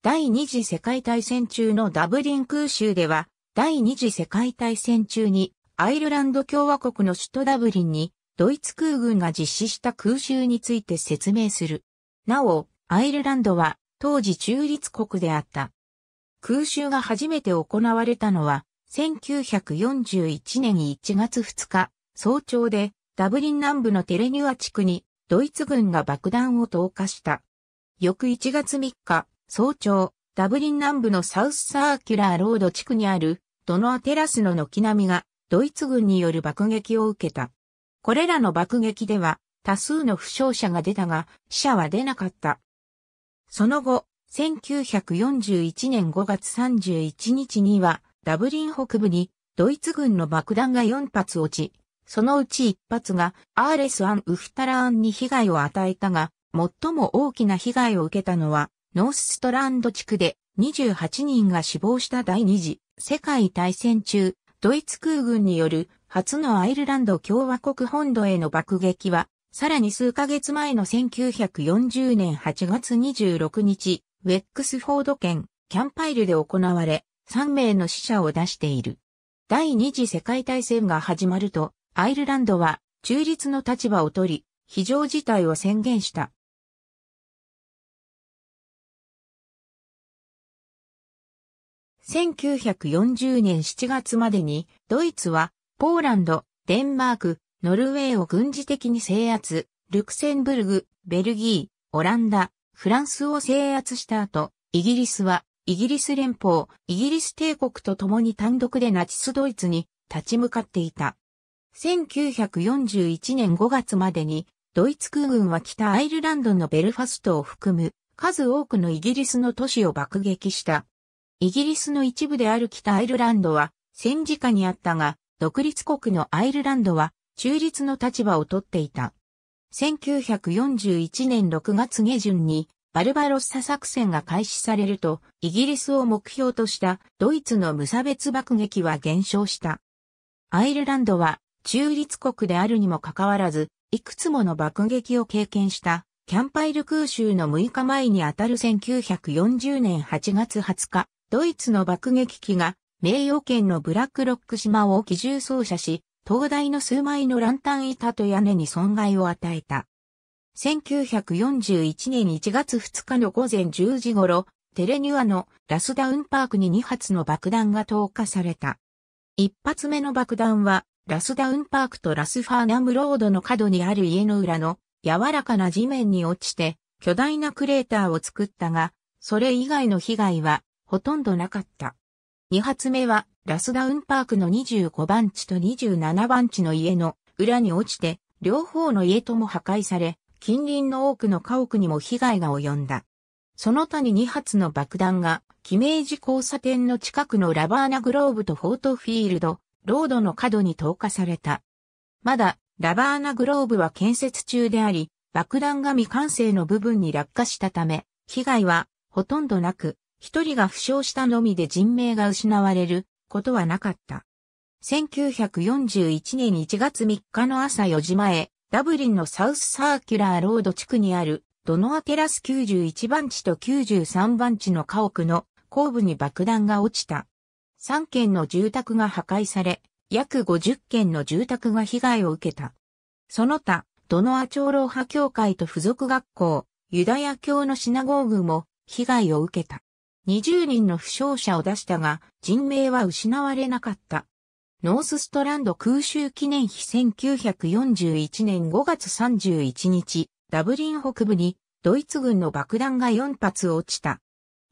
第二次世界大戦中のダブリン空襲では、第二次世界大戦中にアイルランド共和国の首都ダブリンにドイツ空軍が実施した空襲について説明する。なお、アイルランドは当時中立国であった。空襲が初めて行われたのは1941年1月2日早朝でダブリン南部のテレニュア地区にドイツ軍が爆弾を投下した。翌1月3日、早朝、ダブリン南部のサウスサーキュラーロード地区にあるドノアテラスの軒並みがドイツ軍による爆撃を受けた。これらの爆撃では多数の負傷者が出たが死者は出なかった。その後、1941年5月31日にはダブリン北部にドイツ軍の爆弾が4発落ち、そのうち1発がアーレス・アン・ウフタラーンに被害を与えたが、最も大きな被害を受けたのはノースストランド地区で28人が死亡した第二次世界大戦中、ドイツ空軍による初のアイルランド共和国本土への爆撃は、さらに数ヶ月前の1940年8月26日、ウェックスフォード県キャンパイルで行われ、3名の死者を出している。第二次世界大戦が始まると、アイルランドは中立の立場を取り、非常事態を宣言した。1940年7月までに、ドイツは、ポーランド、デンマーク、ノルウェーを軍事的に制圧、ルクセンブルグ、ベルギー、オランダ、フランスを制圧した後、イギリスは、イギリス連邦、イギリス帝国と共に単独でナチスドイツに立ち向かっていた。1941年5月までに、ドイツ空軍は北アイルランドのベルファストを含む、数多くのイギリスの都市を爆撃した。イギリスの一部である北アイルランドは戦時下にあったが、独立国のアイルランドは中立の立場をとっていた。1941年6月下旬にバルバロッサ作戦が開始されると、イギリスを目標としたドイツの無差別爆撃は減少した。アイルランドは中立国であるにもかかわらず、いくつもの爆撃を経験したキャンパイル空襲の6日前にあたる1940年8月20日、ドイツの爆撃機が名誉圏のブラックロック島を機銃操作し、灯台の数枚のランタン板と屋根に損害を与えた。1941年1月2日の午前10時頃、テレニュアのラスダウンパークに2発の爆弾が投下された。1発目の爆弾は、ラスダウンパークとラスファーナムロードの角にある家の裏の柔らかな地面に落ちて、巨大なクレーターを作ったが、それ以外の被害はほとんどなかった。2発目は、ラスダウンパークの25番地と27番地の家の裏に落ちて、両方の家とも破壊され、近隣の多くの家屋にも被害が及んだ。その他に2発の爆弾が、記名寺交差点の近くのラバーナグローブとフォートフィールド、ロードの角に投下された。まだ、ラバーナグローブは建設中であり、爆弾が未完成の部分に落下したため、被害はほとんどなく、一人が負傷したのみで人命が失われることはなかった。1941年1月3日の朝4時前、ダブリンのサウスサーキュラーロード地区にあるドノアテラス91番地と93番地の家屋の後部に爆弾が落ちた。3軒の住宅が破壊され、約50軒の住宅が被害を受けた。その他、ドノア長老派教会と付属学校、ユダヤ教のシナゴーグも被害を受けた。20人の負傷者を出したが、人命は失われなかった。ノースストランド空襲記念碑1941年5月31日、ダブリン北部にドイツ軍の爆弾が4発落ちた。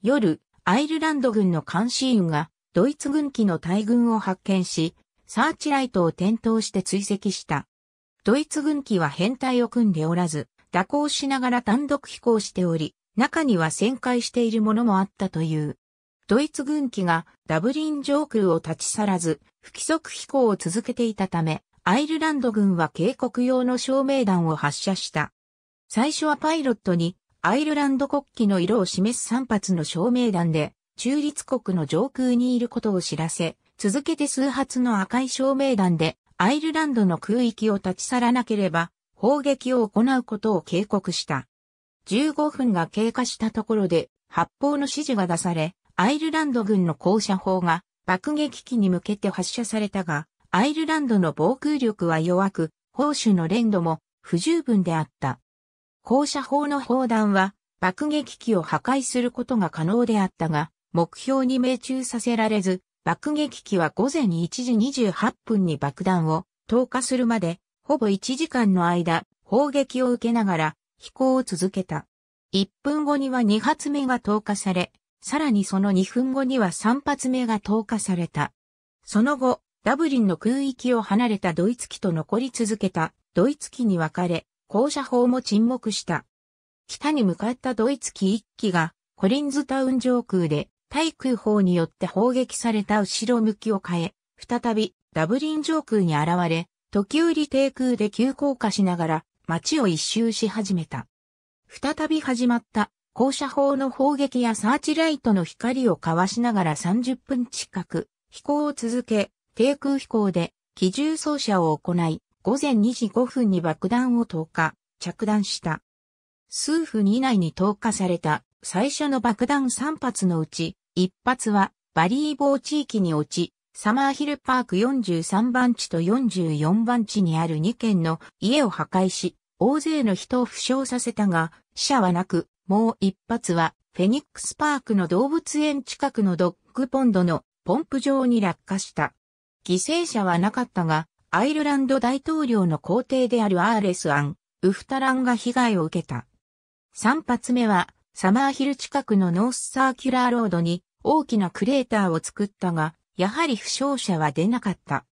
夜、アイルランド軍の監視員がドイツ軍機の大軍を発見し、サーチライトを点灯して追跡した。ドイツ軍機は編隊を組んでおらず、蛇行しながら単独飛行しており、中には旋回しているものもあったという。ドイツ軍機がダブリン上空を立ち去らず、不規則飛行を続けていたため、アイルランド軍は警告用の照明弾を発射した。最初はパイロットにアイルランド国旗の色を示す3発の照明弾で中立国の上空にいることを知らせ、続けて数発の赤い照明弾でアイルランドの空域を立ち去らなければ砲撃を行うことを警告した。15分が経過したところで発砲の指示が出され、アイルランド軍の降車砲が爆撃機に向けて発射されたが、アイルランドの防空力は弱く、砲手の連度も不十分であった。降車砲の砲弾は爆撃機を破壊することが可能であったが、目標に命中させられず、爆撃機は午前1時28分に爆弾を投下するまで、ほぼ1時間の間、砲撃を受けながら飛行を続けた。1分後には2発目が投下され、さらにその2分後には3発目が投下された。その後、ダブリンの空域を離れたドイツ機と残り続けたドイツ機に分かれ、降車砲も沈黙した。北に向かったドイツ機1機がコリンズタウン上空で対空砲によって砲撃された後ろ向きを変え、再びダブリン上空に現れ、時折低空で急降下しながら街を一周し始めた。再び始まった高射砲の砲撃やサーチライトの光を交わしながら30分近く飛行を続け、低空飛行で機銃奏車を行い、午前2時5分に爆弾を投下、着弾した。数分以内に投下された最初の爆弾3発のうち、1発はバリー棒地域に落ち、サマーヒルパーク43番地と44番地にある2軒の家を破壊し、大勢の人を負傷させたが、死者はなく、もう一発は、フェニックスパークの動物園近くのドッグポンドのポンプ場に落下した。犠牲者はなかったが、アイルランド大統領の皇帝であるアーレス・アン、ウフタランが被害を受けた。3発目は、サマーヒル近くのノースサーキュラーロードに大きなクレーターを作ったが、やはり負傷者は出なかった。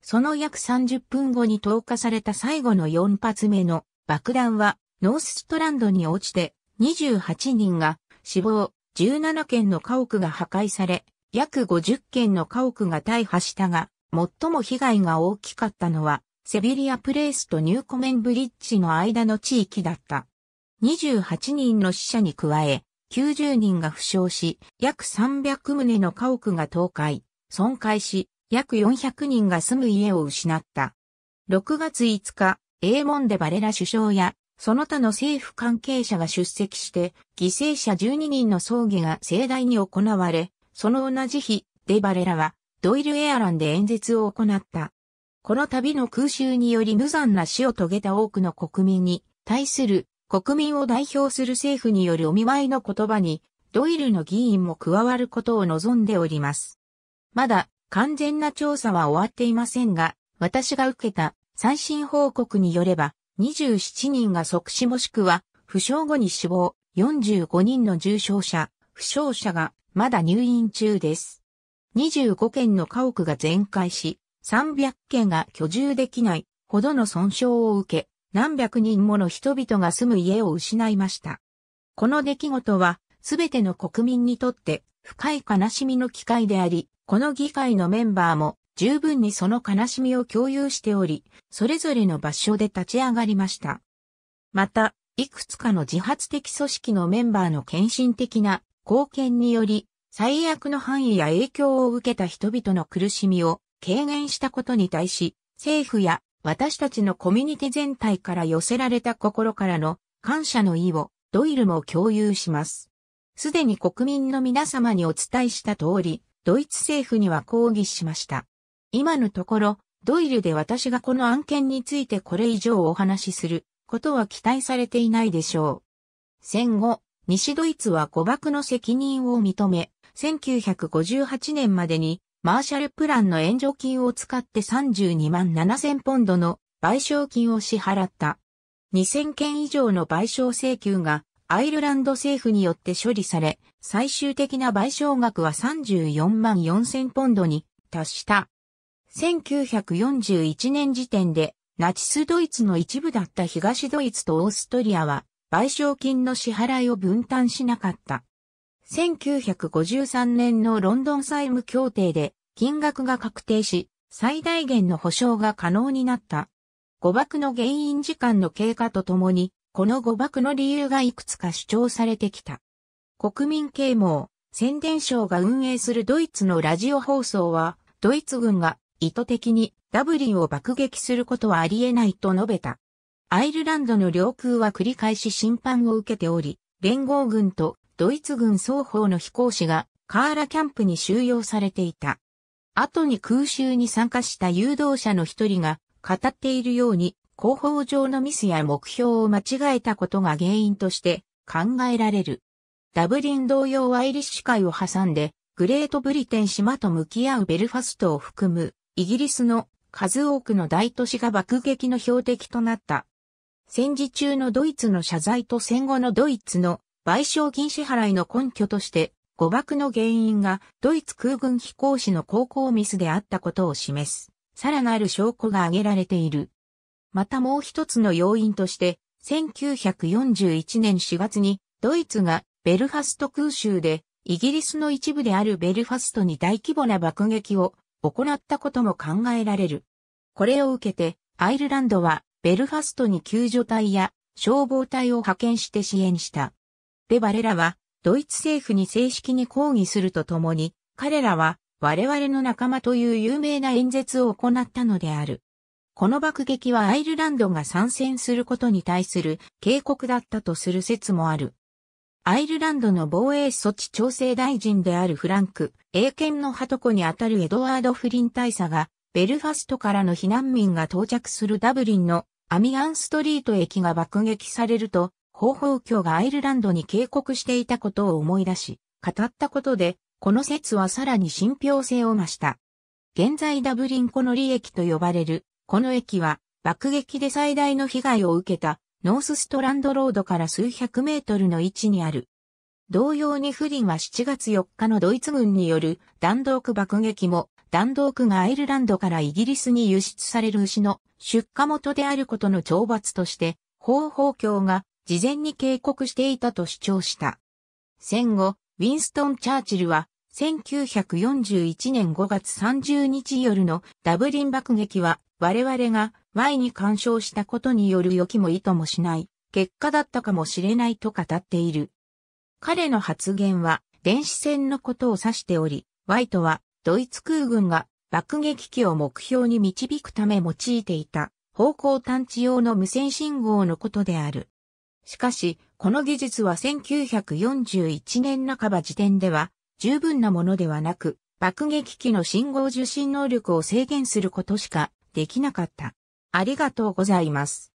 その約30分後に投下された最後の4発目の爆弾はノースストランドに落ちて28人が死亡、17件の家屋が破壊され、約50件の家屋が大破したが、最も被害が大きかったのはセビリアプレイスとニューコメンブリッジの間の地域だった。28人の死者に加え、90人が負傷し、約300棟の家屋が倒壊。損壊し、約400人が住む家を失った。6月5日、英ンでバレラ首相や、その他の政府関係者が出席して、犠牲者12人の葬儀が盛大に行われ、その同じ日、デバレラは、ドイルエアランで演説を行った。この度の空襲により無残な死を遂げた多くの国民に対する国民を代表する政府によるお見舞いの言葉にドイルの議員も加わることを望んでおります。まだ完全な調査は終わっていませんが、私が受けた最新報告によれば、27人が即死もしくは、負傷後に死亡、45人の重症者、負傷者がまだ入院中です。25件の家屋が全壊し、300件が居住できないほどの損傷を受け、何百人もの人々が住む家を失いました。この出来事は、すべての国民にとって深い悲しみの機会であり、この議会のメンバーも十分にその悲しみを共有しており、それぞれの場所で立ち上がりました。また、いくつかの自発的組織のメンバーの献身的な貢献により、最悪の範囲や影響を受けた人々の苦しみを軽減したことに対し、政府や私たちのコミュニティ全体から寄せられた心からの感謝の意をドイルも共有します。すでに国民の皆様にお伝えした通り、ドイツ政府には抗議しました。今のところ、ドイルで私がこの案件についてこれ以上お話しすることは期待されていないでしょう。戦後、西ドイツは誤爆の責任を認め、1958年までにマーシャルプランの援助金を使って32万7千ポンドの賠償金を支払った。2000件以上の賠償請求がアイルランド政府によって処理され、最終的な賠償額は34万4000ポンドに達した。1941年時点で、ナチスドイツの一部だった東ドイツとオーストリアは、賠償金の支払いを分担しなかった。1953年のロンドン債務協定で、金額が確定し、最大限の保障が可能になった。誤爆の原因時間の経過とともに、この誤爆の理由がいくつか主張されてきた。国民啓蒙、宣伝省が運営するドイツのラジオ放送は、ドイツ軍が意図的にダブリンを爆撃することはあり得ないと述べた。アイルランドの領空は繰り返し審判を受けており、連合軍とドイツ軍双方の飛行士がカーラキャンプに収容されていた。後に空襲に参加した誘導者の一人が語っているように広報上のミスや目標を間違えたことが原因として考えられる。ダブリン同様アイリッシュ海を挟んで、グレートブリテン島と向き合うベルファストを含む、イギリスの数多くの大都市が爆撃の標的となった。戦時中のドイツの謝罪と戦後のドイツの賠償金支払いの根拠として、誤爆の原因がドイツ空軍飛行士の航行ミスであったことを示す、さらなる証拠が挙げられている。またもう一つの要因として、1941年4月にドイツがベルファスト空襲でイギリスの一部であるベルファストに大規模な爆撃を行ったことも考えられる。これを受けてアイルランドはベルファストに救助隊や消防隊を派遣して支援した。で、我らはドイツ政府に正式に抗議するとともに彼らは我々の仲間という有名な演説を行ったのである。この爆撃はアイルランドが参戦することに対する警告だったとする説もある。アイルランドの防衛措置調整大臣であるフランク、英検の鳩子にあたるエドワード・フリン大佐が、ベルファストからの避難民が到着するダブリンのアミアンストリート駅が爆撃されると、方法卿がアイルランドに警告していたことを思い出し、語ったことで、この説はさらに信憑性を増した。現在ダブリンコの利益と呼ばれるこの駅は爆撃で最大の被害を受けたノースストランドロードから数百メートルの位置にある。同様にフリンは7月4日のドイツ軍による弾道区爆撃も弾道区がアイルランドからイギリスに輸出される牛の出荷元であることの懲罰として方法教が事前に警告していたと主張した。戦後、ウィンストン・チャーチルは1941年5月30日夜のダブリン爆撃は我々が前に干渉したことによる予期も意図もしない結果だったかもしれないと語っている。彼の発言は電子戦のことを指しており、Y とはドイツ空軍が爆撃機を目標に導くため用いていた方向探知用の無線信号のことである。しかし、この技術は1941年半ば時点では十分なものではなく、爆撃機の信号受信能力を制限することしかできなかった。ありがとうございます。